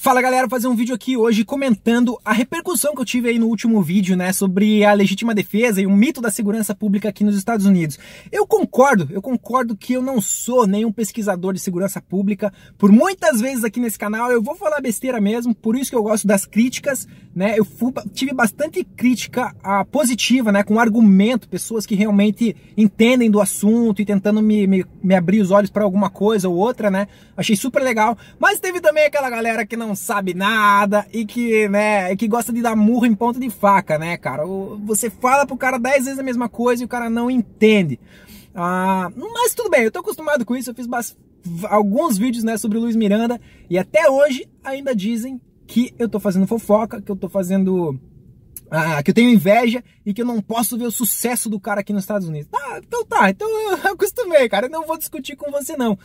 Fala galera, fazer um vídeo aqui hoje comentando a repercussão que eu tive aí no último vídeo, né, sobre a legítima defesa e o mito da segurança pública aqui nos Estados Unidos. Eu concordo, eu concordo que eu não sou nenhum pesquisador de segurança pública. Por muitas vezes aqui nesse canal eu vou falar besteira mesmo, por isso que eu gosto das críticas, né? Eu fui, tive bastante crítica a, ah, positiva, né, com argumento, pessoas que realmente entendem do assunto e tentando me, me, me abrir os olhos para alguma coisa ou outra, né? Achei super legal, mas teve também aquela galera que não não sabe nada e que, né, e que gosta de dar murro em ponta de faca, né, cara? Você fala pro cara dez vezes a mesma coisa e o cara não entende. Ah, mas tudo bem, eu tô acostumado com isso, eu fiz alguns vídeos, né, sobre o Luiz Miranda e até hoje ainda dizem que eu tô fazendo fofoca, que eu tô fazendo ah, que eu tenho inveja e que eu não posso ver o sucesso do cara aqui nos Estados Unidos. Tá, então tá, então eu acostumei, cara. Eu não vou discutir com você, não.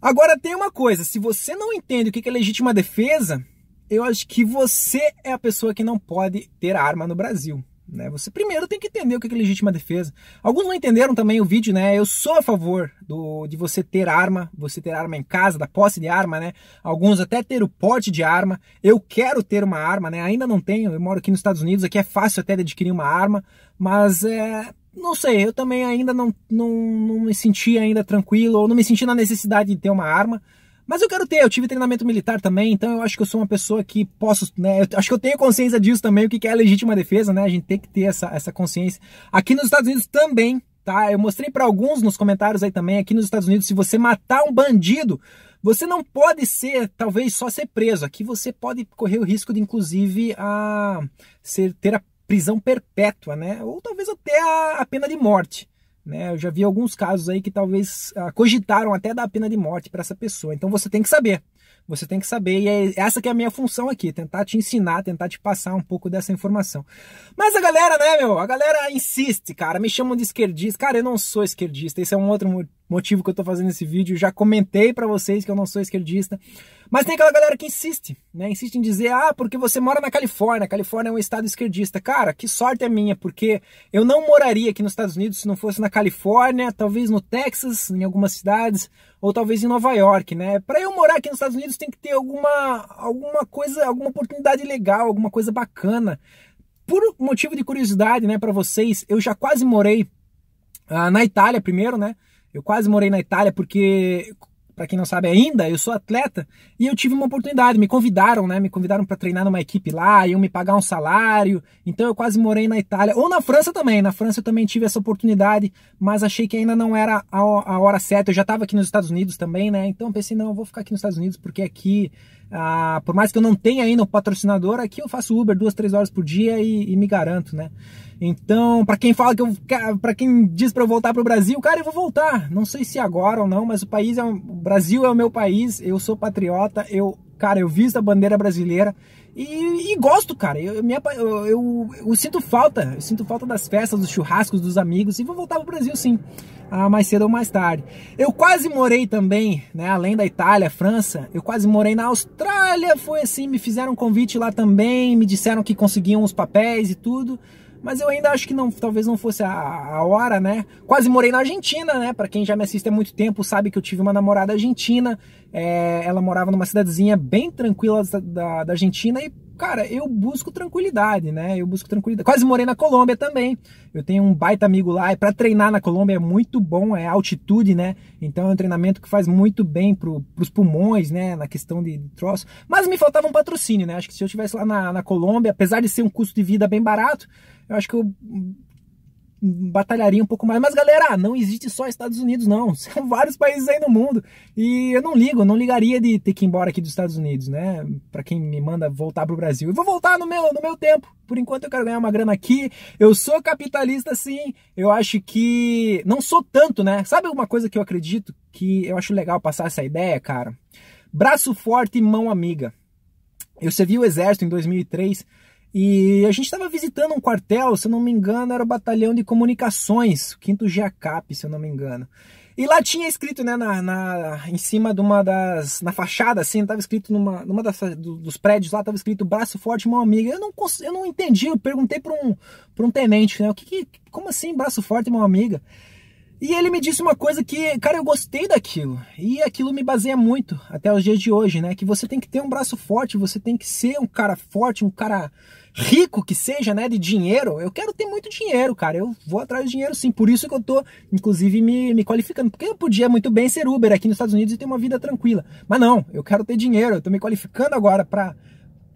Agora tem uma coisa, se você não entende o que é legítima defesa, eu acho que você é a pessoa que não pode ter arma no Brasil. Né? Você primeiro tem que entender o que é legítima defesa. Alguns não entenderam também o vídeo, né? Eu sou a favor do, de você ter arma, você ter arma em casa, da posse de arma, né? Alguns até ter o porte de arma. Eu quero ter uma arma, né? Ainda não tenho, eu moro aqui nos Estados Unidos, aqui é fácil até de adquirir uma arma, mas é, não sei, eu também ainda não, não, não me senti ainda tranquilo, ou não me senti na necessidade de ter uma arma. Mas eu quero ter, eu tive treinamento militar também, então eu acho que eu sou uma pessoa que posso, né? Eu, acho que eu tenho consciência disso também, o que é legítima defesa, né? A gente tem que ter essa, essa consciência. Aqui nos Estados Unidos também, tá? Eu mostrei para alguns nos comentários aí também, aqui nos Estados Unidos, se você matar um bandido, você não pode ser, talvez, só ser preso. Aqui você pode correr o risco de, inclusive, a ser, ter a prisão perpétua, né? Ou talvez até a, a pena de morte. Né? Eu já vi alguns casos aí que talvez ah, cogitaram até dar a pena de morte para essa pessoa. Então você tem que saber. Você tem que saber, e é essa que é a minha função aqui, tentar te ensinar, tentar te passar um pouco dessa informação. Mas a galera, né, meu, a galera insiste, cara, me chamam de esquerdista. Cara, eu não sou esquerdista, esse é um outro motivo que eu tô fazendo esse vídeo. Eu já comentei para vocês que eu não sou esquerdista. Mas tem aquela galera que insiste, né? Insiste em dizer, ah, porque você mora na Califórnia, a Califórnia é um estado esquerdista. Cara, que sorte é minha, porque eu não moraria aqui nos Estados Unidos se não fosse na Califórnia, talvez no Texas, em algumas cidades, ou talvez em Nova York, né? Para eu morar aqui nos Estados Unidos tem que ter alguma, alguma coisa, alguma oportunidade legal, alguma coisa bacana. Por motivo de curiosidade, né, para vocês, eu já quase morei ah, na Itália primeiro, né? Eu quase morei na Itália porque para quem não sabe ainda, eu sou atleta e eu tive uma oportunidade, me convidaram, né? Me convidaram para treinar numa equipe lá, iam me pagar um salário. Então eu quase morei na Itália ou na França também. Na França eu também tive essa oportunidade, mas achei que ainda não era a, hora certa. Eu já estava aqui nos Estados Unidos também, né? Então pensei, não, eu vou ficar aqui nos Estados Unidos porque aqui ah, por mais que eu não tenha ainda um patrocinador, aqui eu faço Uber duas, três horas por dia e, e me garanto, né? Então, para quem fala que eu, para quem diz para eu voltar para o Brasil, cara, eu vou voltar. Não sei se agora ou não, mas o país é, o Brasil é o meu país. Eu sou patriota. Eu, cara, eu visto a bandeira brasileira e, e gosto, cara. Eu, minha, eu, eu, eu, sinto falta, eu sinto falta das festas, dos churrascos, dos amigos e vou voltar para o Brasil, sim ah, mais cedo ou mais tarde. Eu quase morei também, né, além da Itália, França, eu quase morei na Austrália, foi assim, me fizeram um convite lá também, me disseram que conseguiam os papéis e tudo, mas eu ainda acho que não, talvez não fosse a, a hora, né? Quase morei na Argentina, né? Para quem já me assiste há muito tempo sabe que eu tive uma namorada argentina, é, ela morava numa cidadezinha bem tranquila da, da Argentina e cara, eu busco tranquilidade, né? Eu busco tranquilidade. Quase morei na Colômbia também. Eu tenho um baita amigo lá. E para treinar na Colômbia é muito bom, é altitude, né? Então é um treinamento que faz muito bem pro, pros pulmões, né? Na questão de troço. Mas me faltava um patrocínio, né? Acho que se eu estivesse lá na, na Colômbia, apesar de ser um custo de vida bem barato, eu acho que eu batalharia um pouco mais. Mas galera, não existe só Estados Unidos não, são vários países aí no mundo. E eu não ligo, não ligaria de ter que ir embora aqui dos Estados Unidos, né? Para quem me manda voltar pro Brasil. Eu vou voltar no meu, no meu tempo. Por enquanto eu quero ganhar uma grana aqui. Eu sou capitalista sim. Eu acho que não sou tanto, né? Sabe alguma coisa que eu acredito que eu acho legal passar essa ideia, cara? Braço forte e mão amiga. Eu servi o exército em 2003 e a gente estava visitando um quartel, se eu não me engano, era o Batalhão de Comunicações, o 5 GACAP, se eu não me engano. E lá tinha escrito, né, na, na, em cima de uma das. na fachada, assim, tava escrito numa, numa das, do, dos prédios lá, tava escrito braço forte, mão amiga. Eu não, eu não entendi, eu perguntei para um, um tenente, né, o que, que como assim braço forte, mão amiga? E ele me disse uma coisa que, cara, eu gostei daquilo. E aquilo me baseia muito até os dias de hoje, né? Que você tem que ter um braço forte, você tem que ser um cara forte, um cara rico que seja, né? De dinheiro. Eu quero ter muito dinheiro, cara. Eu vou atrás de dinheiro sim. Por isso que eu tô, inclusive, me, me qualificando. Porque eu podia muito bem ser Uber aqui nos Estados Unidos e ter uma vida tranquila. Mas não, eu quero ter dinheiro. Eu tô me qualificando agora pra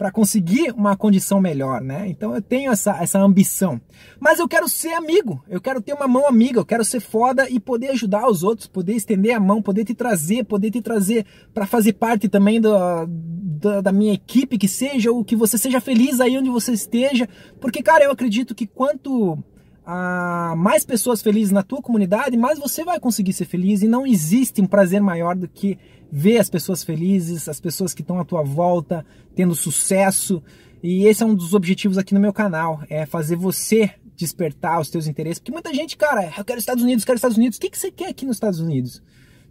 para conseguir uma condição melhor, né? Então eu tenho essa, essa ambição. Mas eu quero ser amigo, eu quero ter uma mão amiga, eu quero ser foda e poder ajudar os outros, poder estender a mão, poder te trazer, poder te trazer para fazer parte também do, da, da minha equipe, que seja, o que você seja feliz aí onde você esteja. Porque, cara, eu acredito que quanto a ah, mais pessoas felizes na tua comunidade, mais você vai conseguir ser feliz e não existe um prazer maior do que ver as pessoas felizes, as pessoas que estão à tua volta tendo sucesso. E esse é um dos objetivos aqui no meu canal, é fazer você despertar os teus interesses, porque muita gente, cara, ah, eu quero Estados Unidos, quero Estados Unidos. O que que você quer aqui nos Estados Unidos?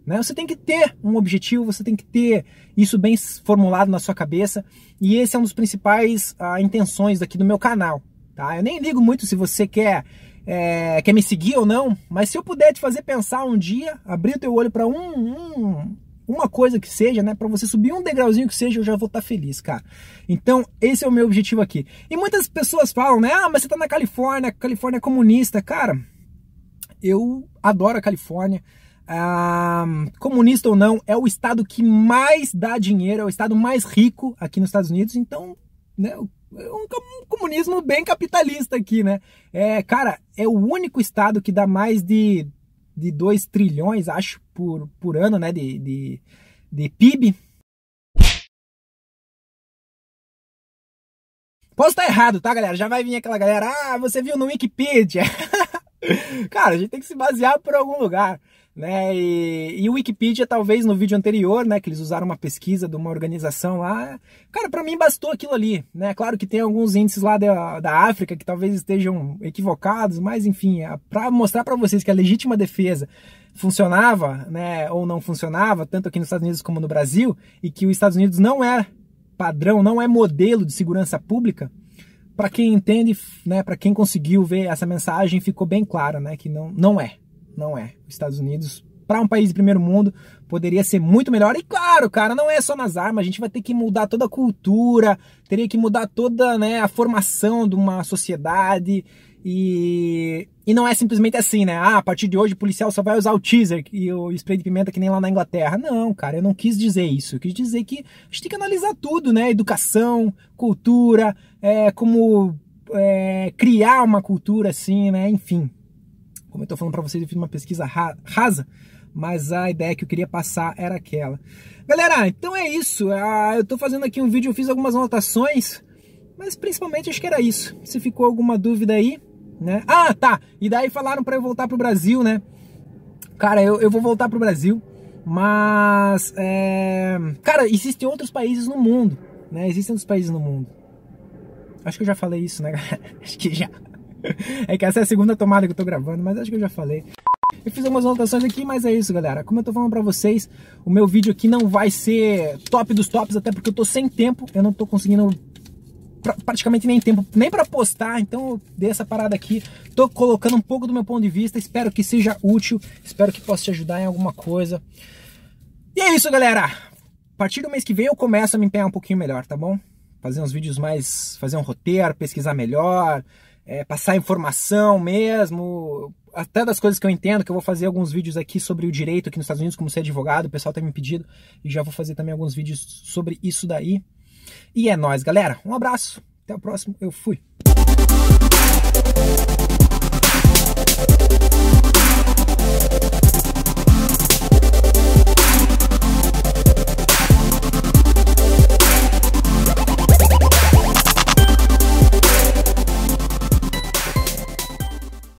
Né? Você tem que ter um objetivo, você tem que ter isso bem formulado na sua cabeça, e esse é um dos principais ah, intenções aqui do meu canal, tá? Eu nem ligo muito se você quer é, quer me seguir ou não, mas se eu puder te fazer pensar um dia, abrir o teu olho para um, um, uma coisa que seja, né? Para você subir um degrauzinho que seja, eu já vou estar tá feliz, cara. Então, esse é o meu objetivo aqui. E muitas pessoas falam, né? Ah, mas você tá na Califórnia, Califórnia é comunista. Cara, eu adoro a Califórnia. Ah, comunista ou não, é o estado que mais dá dinheiro, é o estado mais rico aqui nos Estados Unidos. Então, né? É um comunismo bem capitalista aqui, né? É, cara, é o único estado que dá mais de de 2 trilhões, acho, por, por ano, né, de, de, de PIB. Posso estar errado, tá, galera? Já vai vir aquela galera, ah, você viu no Wikipedia. Cara, a gente tem que se basear por algum lugar. Né? E, e, o Wikipedia, talvez no vídeo anterior, né, que eles usaram uma pesquisa de uma organização lá, cara, para mim bastou aquilo ali, né? Claro que tem alguns índices lá da, da África que talvez estejam equivocados, mas enfim, é para mostrar para vocês que a legítima defesa funcionava, né, ou não funcionava, tanto aqui nos Estados Unidos como no Brasil, e que os Estados Unidos não é padrão, não é modelo de segurança pública, para quem entende, né, para quem conseguiu ver essa mensagem, ficou bem claro né, que não, não é não é. Os Estados Unidos, para um país de primeiro mundo, poderia ser muito melhor. E claro, cara, não é só nas armas, a gente vai ter que mudar toda a cultura, teria que mudar toda né, a formação de uma sociedade. E, e não é simplesmente assim, né? Ah, a partir de hoje o policial só vai usar o teaser e o spray de pimenta que nem lá na Inglaterra. Não, cara, eu não quis dizer isso. Eu quis dizer que a gente tem que analisar tudo, né? Educação, cultura, é, como é, criar uma cultura assim, né? Enfim, como eu estou falando para vocês, eu fiz uma pesquisa rasa, mas a ideia que eu queria passar era aquela. Galera, então é isso. Ah, eu estou fazendo aqui um vídeo, eu fiz algumas anotações, mas principalmente acho que era isso. Se ficou alguma dúvida aí, né? Ah, tá! E daí falaram para eu voltar pro Brasil, né? Cara, eu, eu vou voltar pro Brasil, mas... É... Cara, existem outros países no mundo, né? Existem outros países no mundo. Acho que eu já falei isso, né, galera? Acho que já é que essa é a segunda tomada que eu tô gravando, mas acho que eu já falei. Eu fiz algumas anotações aqui, mas é isso, galera. Como eu tô falando pra vocês, o meu vídeo aqui não vai ser top dos tops, até porque eu tô sem tempo, eu não tô conseguindo pra, praticamente nem tempo, nem pra postar, então eu dei essa parada aqui. Tô colocando um pouco do meu ponto de vista, espero que seja útil, espero que possa te ajudar em alguma coisa. E é isso, galera. A partir do mês que vem eu começo a me empenhar um pouquinho melhor, tá bom? Fazer uns vídeos mais, fazer um roteiro, pesquisar melhor, é, passar informação mesmo, até das coisas que eu entendo, que eu vou fazer alguns vídeos aqui sobre o direito aqui nos Estados Unidos, como ser advogado, o pessoal tem tá me pedindo, e já vou fazer também alguns vídeos sobre isso daí. E é nós, galera. Um abraço, até o próximo, eu fui.